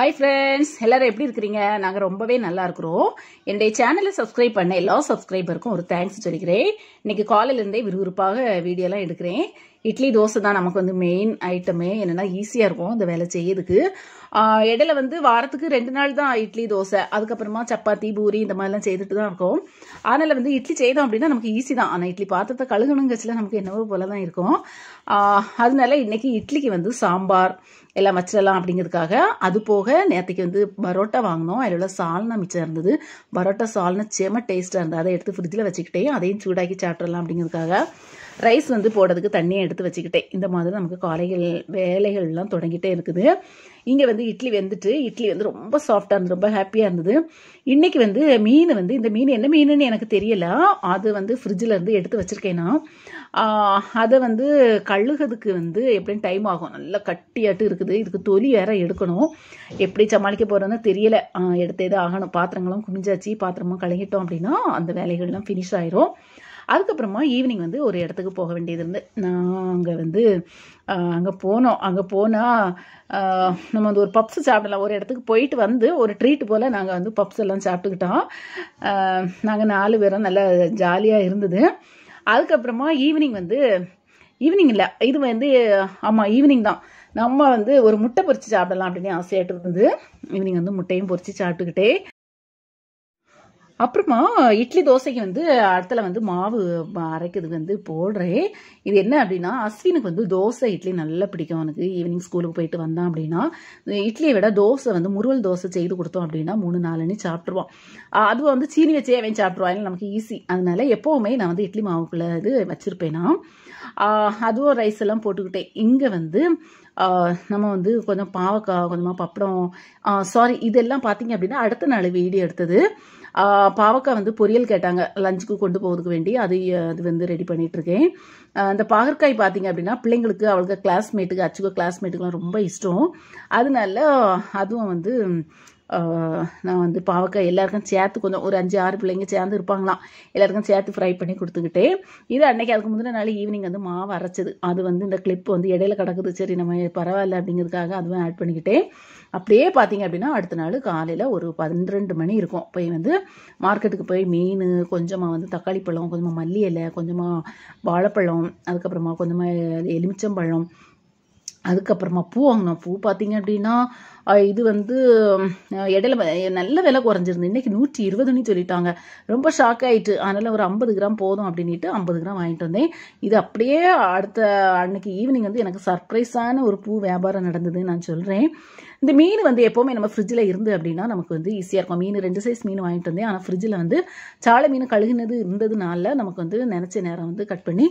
hi friends எல்லாரும் எப்படி இருக்கிறீங்க நாங்கள் ரொம்பவே நல்லா இருக்கிறோம் என்னுடைய சேனலை சப்ஸ்கிரைப் பண்ண எல்லா சப்ஸ்கிரைபருக்கும் ஒரு தேங்க்ஸ் சொல்லிக்கிறேன் இன்னைக்கு காலையிலேருந்தே விறுவிறுப்பாக வீடியோலாம் எடுக்கிறேன் இட்லி தோசை தான் நமக்கு வந்து மெயின் ஐட்டமே என்னென்னா ஈஸியாக இருக்கும் இந்த வேலை செய்யறதுக்கு இடையில வந்து வாரத்துக்கு ரெண்டு நாள் தான் இட்லி தோசை அதுக்கப்புறமா சப்பாத்தி பூரி இந்த மாதிரிலாம் செய்துட்டு தான் இருக்கும் அதனால் வந்து இட்லி செய்தோம் அப்படின்னா நமக்கு ஈஸி தான் ஆனால் இட்லி பாத்திரத்தை கழுகணுங்கச்சில் நமக்கு என்னவோ போல தான் இருக்கும் அதனால இன்னைக்கு இட்லிக்கு வந்து சாம்பார் எல்லாம் வச்சிடலாம் அப்படிங்கிறதுக்காக அது போக நேற்றுக்கு வந்து பரோட்டா வாங்கினோம் அதில் உள்ள சால்னா மிச்சம் இருந்தது பரோட்டா சால்னா செம டேஸ்ட்டாக இருந்தது அதை எடுத்து ஃப்ரிட்ஜில் வச்சுக்கிட்டே அதையும் சூடாக்கி சாப்பிட்றலாம் அப்படிங்கிறதுக்காக ரைஸ் வந்து போடுறதுக்கு தண்ணியை எடுத்து வச்சுக்கிட்டேன் இந்த மாதிரி நமக்கு காலைகள் வேலைகள்லாம் தொடங்கிட்டே இருக்குது இங்கே வந்து இட்லி வந்துட்டு இட்லி வந்து ரொம்ப சாஃப்டாக இருந்தது ரொம்ப ஹாப்பியாக இருந்தது இன்றைக்கி வந்து மீன் வந்து இந்த மீன் என்ன மீனுன்னு எனக்கு தெரியல அது வந்து ஃப்ரிட்ஜில் இருந்து எடுத்து வச்சுருக்கேன்னா அதை வந்து கழுகிறதுக்கு வந்து எப்படின்னு டைம் ஆகும் நல்லா கட்டியாட்டு இருக்குது இதுக்கு தொலி வேற எடுக்கணும் எப்படி சமாளிக்க போகிறோன்னு தெரியல எடுத்து தான் ஆகணும் பாத்திரங்களும் குமிஞ்சாச்சு பாத்திரமும் கழுகிட்டோம் அப்படின்னா அந்த வேலைகள்லாம் ஃபினிஷ் ஆயிரும் அதுக்கப்புறமா ஈவினிங் வந்து ஒரு இடத்துக்கு போக வேண்டியது இருந்து நான் அங்கே வந்து அங்கே போனோம் அங்கே போனால் நம்ம வந்து ஒரு பப்ஸ் சாப்பிடலாம் ஒரு இடத்துக்கு போயிட்டு வந்து ஒரு ட்ரீட் போல் நாங்கள் வந்து பப்ஸ் எல்லாம் சாப்பிட்டுக்கிட்டோம் நாங்கள் நாலு பேரும் நல்லா ஜாலியாக இருந்தது அதுக்கப்புறமா ஈவினிங் வந்து ஈவினிங் இல்லை இது வந்து ஆமாம் ஈவினிங் தான் நம்ம வந்து ஒரு முட்டை பொறிச்சு சாப்பிடலாம் அப்படின்னு ஆசையாட்டு இருந்தது ஈவினிங் வந்து முட்டையும் பொறிச்சு சாப்பிட்டுக்கிட்டே அப்புறமா இட்லி தோசைக்கு வந்து அடுத்தல வந்து மாவு அரைக்கிறதுக்கு வந்து போடுறேன் இது என்ன அப்படின்னா அஸ்வினுக்கு வந்து தோசை இட்லி நல்லா பிடிக்கும் அவனுக்கு ஈவினிங் ஸ்கூலுக்கு போயிட்டு வந்தான் அப்படின்னா இட்லியை விட தோசை வந்து முருவல் தோசை செய்து கொடுத்தோம் அப்படின்னா மூணு நாலுன்னு சாப்பிட்டுருவான் அது வந்து சீனி வச்சே அவன் சாப்பிட்ருவான் நமக்கு ஈஸி அதனால எப்போவுமே நான் வந்து இட்லி மாவுக்குள்ள இது வச்சிருப்பேன்னா அதுவும் ரைஸ் எல்லாம் போட்டுக்கிட்டேன் இங்கே வந்து நம்ம வந்து கொஞ்சம் பாவக்காய் கொஞ்சமாக பப்படம் சாரி இதெல்லாம் பார்த்தீங்க அப்படின்னா அடுத்த நாள் வீடியோ எடுத்தது பாவக்காய் வந்து பொரியல் கேட்டாங்க லஞ்சுக்கு கொண்டு போகிறதுக்கு வேண்டி அது அது வந்து ரெடி இருக்கேன் அந்த பாகற்காய் பார்த்தீங்க அப்படின்னா பிள்ளைங்களுக்கு அவளுக்கு கிளாஸ்மேட்டுக்கு அச்சுக்கோ கிளாஸ்மேட்டுக்கெல்லாம் ரொம்ப இஷ்டம் அதனால அதுவும் வந்து நான் வந்து பாவக்காய் எல்லாருக்கும் சேர்த்து கொஞ்சம் ஒரு அஞ்சு ஆறு பிள்ளைங்க சேர்ந்து இருப்பாங்களாம் எல்லாருக்கும் சேர்த்து ஃப்ரை பண்ணி கொடுத்துக்கிட்டே இது அன்னைக்கு அதுக்கு முந்தின நாள் ஈவினிங் வந்து மாவு அரைச்சது அது வந்து இந்த கிளிப் வந்து இடையில கிடக்குது சரி நம்ம பரவாயில்ல அப்படிங்கிறதுக்காக அதுவும் ஆட் பண்ணிக்கிட்டே அப்படியே பார்த்தீங்க அப்படின்னா அடுத்த நாள் காலையில் ஒரு பன்னிரெண்டு மணி இருக்கும் போய் வந்து மார்க்கெட்டுக்கு போய் மீன் கொஞ்சமாக வந்து தக்காளி பழம் கொஞ்சமாக மல்லி இலை கொஞ்சமாக வாழைப்பழம் அதுக்கப்புறமா கொஞ்சமாக எலுமிச்சம்பழம் அதுக்கப்புறமா பூ வாங்கினோம் பூ பார்த்தீங்க அப்படின்னா இது வந்து இடையில நல்ல விலை குறைஞ்சிருந்து இன்னைக்கு நூற்றி இருபதுன்னு சொல்லிட்டாங்க ரொம்ப ஷாக் ஆகிட்டு அதனால் ஒரு ஐம்பது கிராம் போதும் அப்படின்ட்டு ஐம்பது கிராம் வாங்கிட்டு வந்தேன் இது அப்படியே அடுத்த அன்னைக்கு ஈவினிங் வந்து எனக்கு சர்ப்ரைஸான ஒரு பூ வியாபாரம் நடந்ததுன்னு நான் சொல்கிறேன் இந்த மீன் வந்து எப்போவுமே நம்ம ஃப்ரிட்ஜில் இருந்து அப்படின்னா நமக்கு வந்து ஈஸியாக இருக்கும் மீன் ரெண்டு சைஸ் மீன் வாங்கிட்டு வந்தேன் ஆனால் ஃப்ரிட்ஜில் வந்து சாலை மீன் கழுகினது இருந்ததுனால நமக்கு வந்து நினச்ச நேரம் வந்து கட் பண்ணி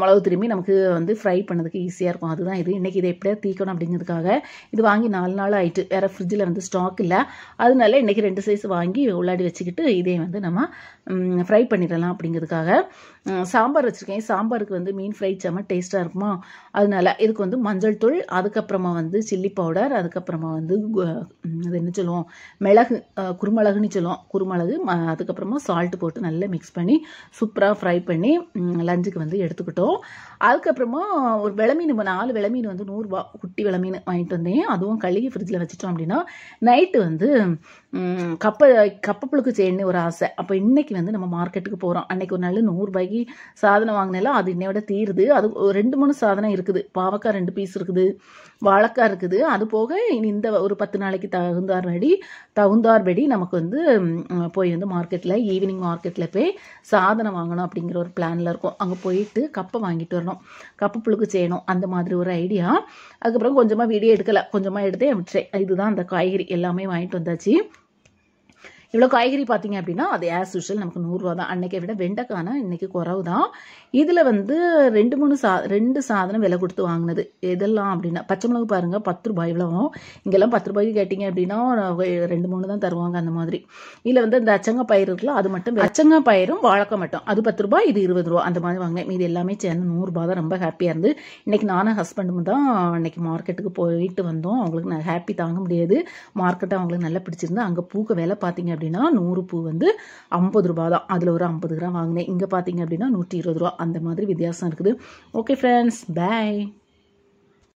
மிளகு திரும்பி நமக்கு வந்து ஃப்ரை பண்ணதுக்கு ஈஸியாக இருக்கும் அதுதான் இது இன்றைக்கி இதை எப்படியா தீக்கணும் அப்படிங்கிறதுக்காக இது வாங்கி நாலு நாள் நாள் ஆயிட்டு வேறு ஃப்ரிட்ஜில் வந்து ஸ்டாக் இல்லை அதனால இன்றைக்கி ரெண்டு சைஸ் வாங்கி உள்ளாடி வச்சுக்கிட்டு இதே வந்து நம்ம ஃப்ரை பண்ணிடலாம் அப்படிங்கிறதுக்காக சாம்பார் வச்சுருக்கேன் சாம்பாருக்கு வந்து மீன் ஃப்ரை செம்ம டேஸ்ட்டாக இருக்குமா அதனால இதுக்கு வந்து மஞ்சள் தூள் அதுக்கப்புறமா வந்து சில்லி பவுடர் அதுக்கப்புறமா வந்து அது என்ன சொல்லுவோம் மிளகு குருமிளகுன்னு சொல்லுவோம் குருமிளகு அதுக்கப்புறமா சால்ட்டு போட்டு நல்லா மிக்ஸ் பண்ணி சூப்பராக ஃப்ரை பண்ணி லஞ்சுக்கு வந்து எடுத்துக்கிட்டோம் அதுக்கப்புறமா ஒரு விளமீன் நாலு விளமீன் வந்து நூறுரூவா குட்டி விளமீன் வாங்கிட்டு வந்தேன் அதுவும் கழுகி ஃப்ரிட்ஜில் வச்சுட்டோம் அப்படின்னா நைட்டு வந்து கப்ப கப்பப்புழுக்கு செய்யணும்னு ஒரு ஆசை அப்போ இன்றைக்கி வந்து நம்ம மார்க்கெட்டுக்கு போகிறோம் அன்றைக்கி ஒரு நாள் நூறுரூபாய்க்கு வாங்கி சாதனை வாங்கினாலும் அது என்னையோட தீருது அது ரெண்டு மூணு சாதனை இருக்குது பாவக்காய் ரெண்டு பீஸ் இருக்குது வாழைக்காய் இருக்குது அது போக இனி இந்த ஒரு பத்து நாளைக்கு தகுந்தார்படி தகுந்தார்படி நமக்கு வந்து போய் வந்து மார்க்கெட்டில் ஈவினிங் மார்க்கெட்டில் போய் சாதனை வாங்கணும் அப்படிங்கிற ஒரு பிளானில் இருக்கும் அங்கே போயிட்டு கப்பை வாங்கிட்டு வரணும் கப்பு புழுக்கு செய்யணும் அந்த மாதிரி ஒரு ஐடியா அதுக்கப்புறம் கொஞ்சமாக வீடியோ எடுக்கலை கொஞ்சமாக எடுத்தே விட்டுறேன் இதுதான் அந்த காய்கறி எல்லாமே வாங்கிட்டு வந்தாச்சு இவ்வளோ காய்கறி பார்த்தீங்க அப்படின்னா அது ஆஸ் யூஷுவல் நமக்கு நூறுரூவா தான் அன்னைக்கை விட வெண்டைக்கானா இன்றைக்கி குறவு தான் இதில் வந்து ரெண்டு மூணு சா ரெண்டு சாதனம் விலை கொடுத்து வாங்கினது எதெல்லாம் அப்படின்னா பச்சை மிளகு பாருங்கள் பத்து ரூபாய் இவ்வளோ இங்கெல்லாம் பத்து ரூபாய்க்கு கேட்டிங்க அப்படின்னா ரெண்டு மூணு தான் தருவாங்க அந்த மாதிரி இதில் வந்து இந்த அச்சங்காய் பயிர் இருக்குல்ல அது மட்டும் அச்சங்காய் பயிரும் வாழக்கம் மட்டும் அது பத்து ரூபாய் இது இருபது ரூபா அந்த மாதிரி வாங்க இது எல்லாமே சேர்ந்து நூறுரூபா தான் ரொம்ப ஹாப்பியாக இருந்து இன்றைக்கி நானும் ஹஸ்பண்டும் தான் இன்றைக்கி மார்க்கெட்டுக்கு போயிட்டு வந்தோம் அவங்களுக்கு நான் ஹாப்பி தாங்க முடியாது மார்க்கெட்டை அவங்களுக்கு நல்லா பிடிச்சிருந்தா அங்கே பூக்க வேலை பார்த்தீங்க அப்படின்னு அப்படின்னா நூறு பூ வந்து ஐம்பது ரூபா தான் அதில் ஒரு ஐம்பது கிராம் வாங்கினேன் இங்கே பார்த்தீங்க அப்படின்னா நூற்றி இருபது ரூபா அந்த மாதிரி வித்தியாசம் இருக்குது ஓகே ஃப்ரெண்ட்ஸ் பாய்